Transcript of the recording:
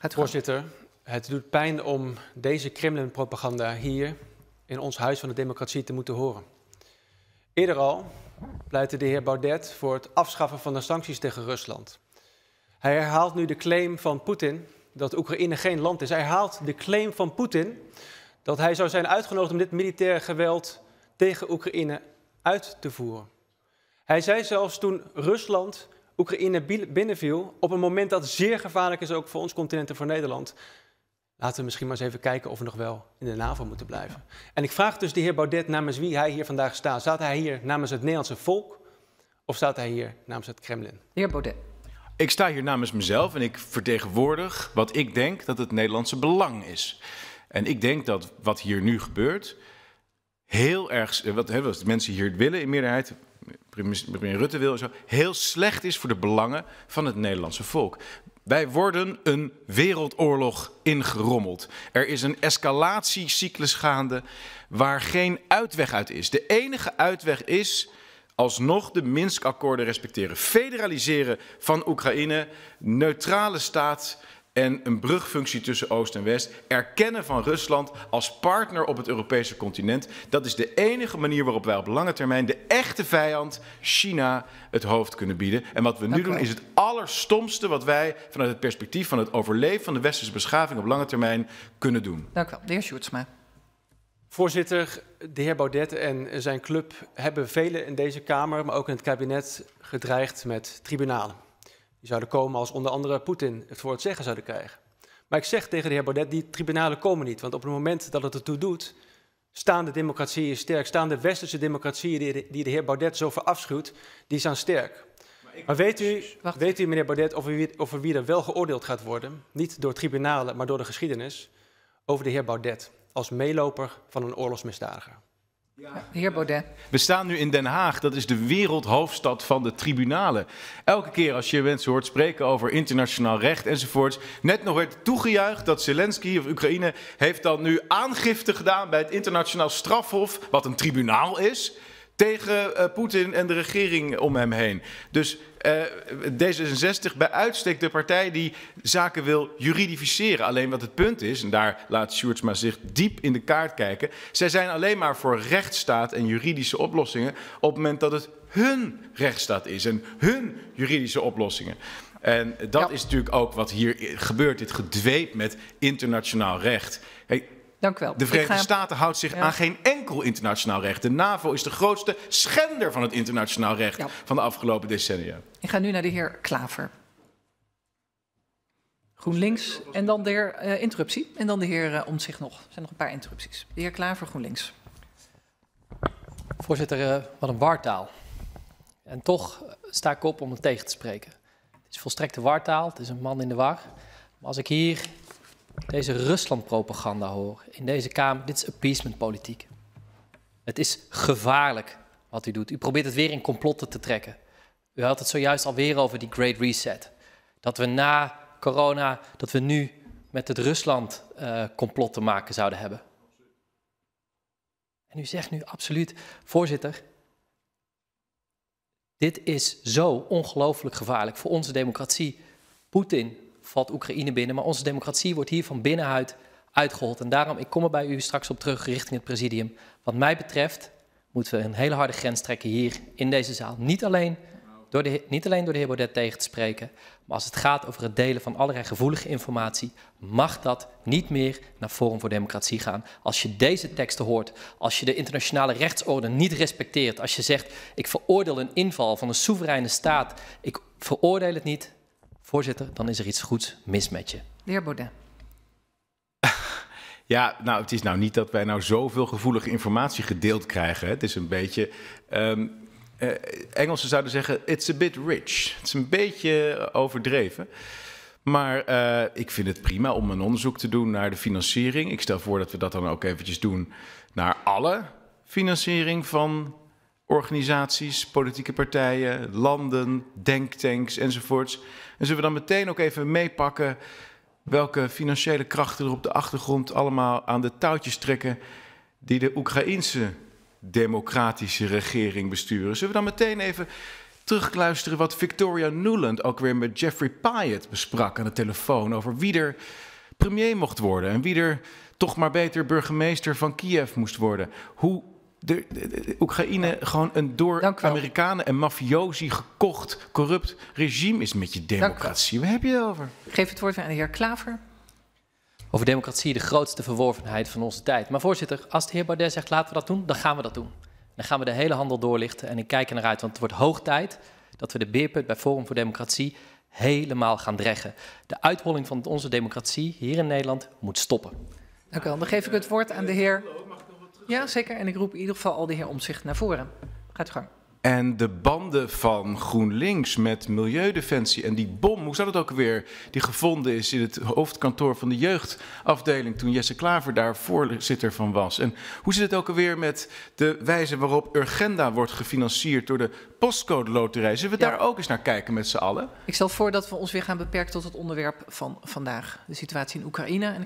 Het Voorzitter, het doet pijn om deze Kremlin-propaganda hier in ons Huis van de Democratie te moeten horen. Eerder al pleitte de heer Baudet voor het afschaffen van de sancties tegen Rusland. Hij herhaalt nu de claim van Poetin dat Oekraïne geen land is. Hij herhaalt de claim van Poetin dat hij zou zijn uitgenodigd om dit militaire geweld tegen Oekraïne uit te voeren. Hij zei zelfs toen Rusland Oekraïne binnenviel op een moment dat zeer gevaarlijk is ook voor ons continent en voor Nederland. Laten we misschien maar eens even kijken of we nog wel in de NAVO moeten blijven. En ik vraag dus de heer Baudet namens wie hij hier vandaag staat. Staat hij hier namens het Nederlandse volk of staat hij hier namens het Kremlin? heer Baudet. Ik sta hier namens mezelf en ik vertegenwoordig wat ik denk dat het Nederlandse belang is. En ik denk dat wat hier nu gebeurt, heel erg, wat, hebben mensen hier willen in meerderheid, premier Rutte wil, zo, heel slecht is voor de belangen van het Nederlandse volk. Wij worden een wereldoorlog ingerommeld. Er is een escalatiecyclus gaande waar geen uitweg uit is. De enige uitweg is alsnog de Minsk-akkoorden respecteren. Federaliseren van Oekraïne, neutrale staat, en een brugfunctie tussen Oost en West. Erkennen van Rusland als partner op het Europese continent. Dat is de enige manier waarop wij op lange termijn de echte vijand, China, het hoofd kunnen bieden. En wat we nu doen is het allerstomste wat wij vanuit het perspectief van het overleven van de westerse beschaving op lange termijn kunnen doen. Dank u wel. De heer Sjoerdsma. Voorzitter, de heer Baudet en zijn club hebben velen in deze Kamer, maar ook in het kabinet, gedreigd met tribunalen. Die zouden komen als onder andere Poetin het voor het zeggen zouden krijgen. Maar ik zeg tegen de heer Baudet, die tribunalen komen niet. Want op het moment dat het ertoe doet, staan de democratieën sterk. Staan de westerse democratieën die de, die de heer Baudet zo verafschuwt, die staan sterk. Maar, weet, u, weet u, meneer Baudet, over wie, over wie er wel geoordeeld gaat worden? Niet door tribunalen, maar door de geschiedenis. Over de heer Baudet als meeloper van een oorlogsmisdadiger. We staan nu in Den Haag, dat is de wereldhoofdstad van de tribunalen. Elke keer als je mensen hoort spreken over internationaal recht enzovoorts, net nog werd toegejuicht dat Zelensky of Oekraïne heeft dan nu aangifte gedaan bij het internationaal strafhof, wat een tribunaal is tegen eh, Poetin en de regering om hem heen. Dus eh, D66 bij uitstek de partij die zaken wil juridificeren. Alleen wat het punt is, en daar laat maar zich diep in de kaart kijken... zij zijn alleen maar voor rechtsstaat en juridische oplossingen... op het moment dat het hun rechtsstaat is en hun juridische oplossingen. En dat is natuurlijk ook wat hier gebeurt, dit gedweep met internationaal recht. Dank u wel. De Verenigde Staten houdt zich aan geen enkel internationaal recht. De NAVO is de grootste schender van het internationaal recht van de afgelopen decennia. Ik ga nu naar de heer Klaver. GroenLinks en dan de heer eh, interruptie. En dan de heer uh, Omtzigt nog. Er zijn nog een paar interrupties. De heer Klaver, GroenLinks. Voorzitter, eh, wat een waartaal. En toch sta ik op om het tegen te spreken. Het is volstrekte waartaal. het is een man in de war. Maar als ik hier deze Rusland-propaganda hoor, in deze Kamer, dit is appeasement-politiek. Het is gevaarlijk wat u doet. U probeert het weer in complotten te trekken. U had het zojuist alweer over die Great Reset. Dat we na corona, dat we nu met het Rusland eh, complot te maken zouden hebben. En u zegt nu absoluut, voorzitter, dit is zo ongelooflijk gevaarlijk voor onze democratie. Poetin valt Oekraïne binnen. Maar onze democratie wordt hier van binnenuit uitgehold. En daarom, ik kom er bij u straks op terug richting het presidium. Wat mij betreft moeten we een hele harde grens trekken hier in deze zaal. Niet alleen door de, niet alleen door de heer Baudet tegen te spreken, maar als het gaat over het delen van allerlei gevoelige informatie, mag dat niet meer naar Forum voor Democratie gaan. Als je deze teksten hoort, als je de internationale rechtsorde niet respecteert, als je zegt ik veroordeel een inval van een soevereine staat, ik veroordeel het niet, voorzitter, dan is er iets goeds mis met je. De heer Ja, nou, het is nou niet dat wij nou zoveel gevoelige informatie gedeeld krijgen. Het is een beetje. Ehm, eh, Engelsen zouden zeggen: it's a bit rich. Het is een beetje overdreven. Maar eh, ik vind het prima om een onderzoek te doen naar de financiering. Ik stel voor dat we dat dan ook eventjes doen naar alle financiering van organisaties, politieke partijen, landen, denktanks enzovoorts. En zullen we dan meteen ook even meepakken welke financiële krachten er op de achtergrond allemaal aan de touwtjes trekken die de Oekraïense democratische regering besturen. Zullen we dan meteen even terugkluisteren? wat Victoria Nuland ook weer met Jeffrey Pyatt besprak aan de telefoon over wie er premier mocht worden en wie er toch maar beter burgemeester van Kiev moest worden. Hoe de, Oekraïne gewoon een door Amerikanen en mafiosi gekocht corrupt regime is met je democratie. Waar heb je het over? Ik geef het woord aan de heer Klaver. Over democratie, de grootste verworvenheid van onze tijd. Maar voorzitter, als de heer Baudet zegt laten we dat doen, dan gaan we dat doen. Dan gaan we de hele handel doorlichten en ik kijk er naar uit, want het wordt hoog tijd dat we de beerput bij Forum voor Democratie helemaal gaan dreggen. De uitholling van onze democratie hier in Nederland moet stoppen. Dank u wel. Dan geef ik het woord aan de heer ja, zeker. En ik roep in ieder geval al de heer Omzicht naar voren. Gaat gang. En de banden van GroenLinks met Milieudefensie en die bom, hoe zat het ook weer, die gevonden is in het hoofdkantoor van de jeugdafdeling toen Jesse Klaver daar voorzitter van was. En hoe zit het ook alweer met de wijze waarop Urgenda wordt gefinancierd door de postcode loterij? Zullen we daar ook eens naar kijken met z'n allen? Ik stel voor dat we ons weer gaan beperken tot het onderwerp van vandaag, de situatie in Oekraïne. En